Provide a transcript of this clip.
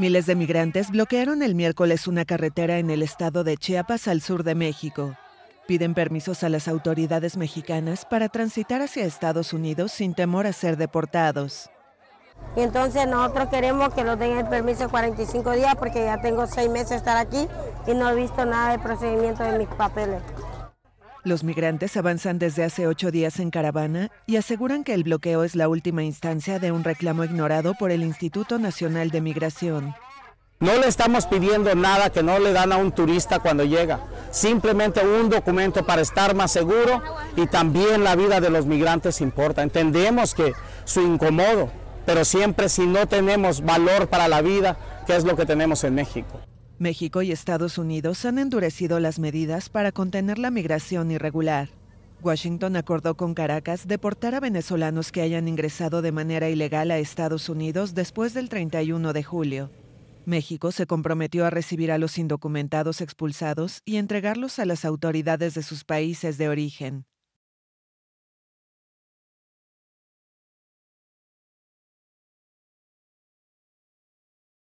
Miles de migrantes bloquearon el miércoles una carretera en el estado de Chiapas al sur de México. Piden permisos a las autoridades mexicanas para transitar hacia Estados Unidos sin temor a ser deportados. Y entonces nosotros queremos que nos den el permiso 45 días porque ya tengo seis meses de estar aquí y no he visto nada del procedimiento de mis papeles. Los migrantes avanzan desde hace ocho días en caravana y aseguran que el bloqueo es la última instancia de un reclamo ignorado por el Instituto Nacional de Migración. No le estamos pidiendo nada que no le dan a un turista cuando llega, simplemente un documento para estar más seguro y también la vida de los migrantes importa. Entendemos que su incomodo, pero siempre si no tenemos valor para la vida, que es lo que tenemos en México. México y Estados Unidos han endurecido las medidas para contener la migración irregular. Washington acordó con Caracas deportar a venezolanos que hayan ingresado de manera ilegal a Estados Unidos después del 31 de julio. México se comprometió a recibir a los indocumentados expulsados y entregarlos a las autoridades de sus países de origen.